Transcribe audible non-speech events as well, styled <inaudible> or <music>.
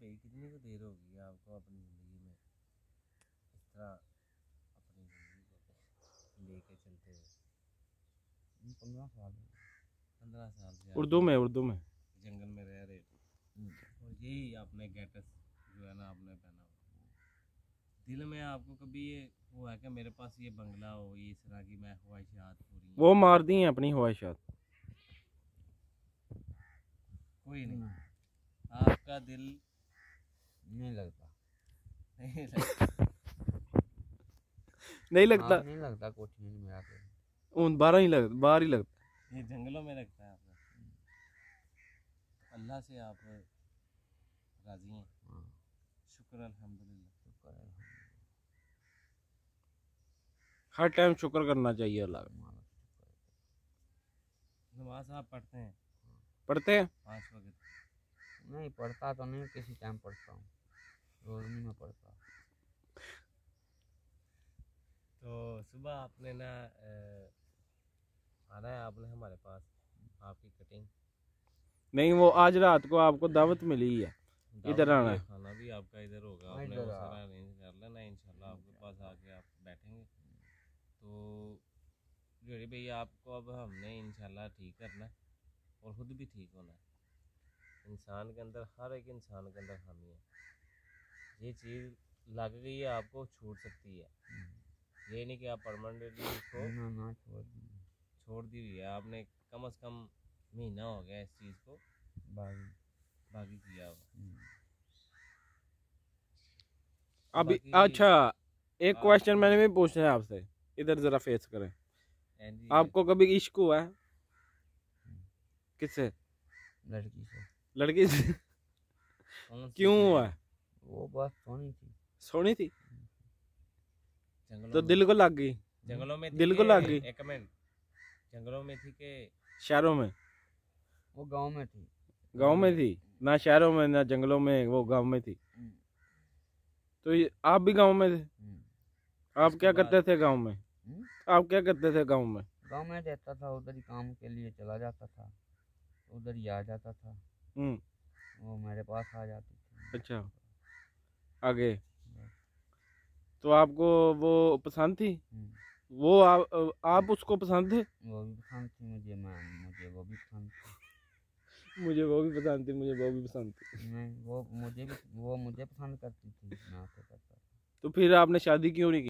पे कितनी को तो देर होगी आपको अपनी ज़िंदगी में इस तरह अपनी ज़िंदगी को लेके चलते हुए पंद्रह साल पंद्रह साल से उर्दू में उर्दू में जंगल में रह रहे हम्म। और यही आपने गेटस जो है ना आपने पहना दिल में आपको कभी ये हुआ है कि मेरे पास ये बंगला हो ये इस तरह की मैं ख्वाहिशात पूरी वो मार दी हैं अपनी ख्वाहिशात कोई नहीं हम्म। आपका दिल नहीं लगता नहीं <laughs> लगता नहीं लगता हाँ, नहीं लगता कोठी में मेरा तो उन बाहर ही लगता बाहर ही लगता ये जंगलों में लगता है आपका अल्लाह से आप राजी हैं हाँ। शुक्र अल्हम्दुलिल्लाह शुक्र अल्हम्दुलिल्लाह हर टाइम शुक्र करना चाहिए अल्लाह का नमाज आप पढ़ते हैं पढ़ते हैं पाँच वक्त नहीं पढ़ता तो नहीं किसी टाइम पढ़ता हूँ रोजनी में पड़ता तो सुबह आपने ना आना है आपने हमारे पास आपकी कटिंग नहीं वो आज रात को आपको दावत मिली है इधर आना है खाना भी आपका इधर होगा आपने वो सारा अरेंज कर लेना इंशाल्लाह आपके पास आके आप बैठेंगे तो जोड़ी भैया आपको अब हमने इंशाल्लाह ठीक करना है और ख़ुद भी ठीक होना है इंसान के अंदर हर एक इंसान के अंदर हामी है ये चीज़ लग गई है आपको छूट सकती है ये नहीं कि आप परमानेंटली इसको ना ना छोड़ छोड़ दी हुई है आपने कम अज़ कम महीना हो गया इस चीज़ को बागी बागी किया हम्म। अभी अच्छा एक क्वेश्चन हाँ। मैंने भी पूछना है आपसे इधर ज़रा फेस करें आपको कभी इश्क हुआ है किससे लड़की से लड़की से क्यों हुआ है वो बहुत सोनी थी सोनी थी तो दिल को लग गई जंगलों में दिल को लग गई एक मिनट जंगलों में थी के शहरों में वो गांव में थी गांव में थी ना शहरों में ना जंगलों में वो गांव में थी हम्म। तो आप भी गांव में थे हम्म। आप क्या करते थे गांव में हम्म? आप क्या करते थे गांव में गांव में रहता था उधर ही काम के लिए चला जाता था उधर ही आ जाता था वो मेरे पास आ जाती थी अच्छा आगे तो आपको वो पसंद थी हम्म। वो आ, आप उसको पसंद थे वो भी पसंद थी मुझे मुझे वो भी पसंद थी मुझे वो भी पसंद थी मुझे वो भी पसंद थी मैं वो मुझे वो मुझे पसंद करती थी मैं तो करता तो फिर आपने शादी क्यों नहीं की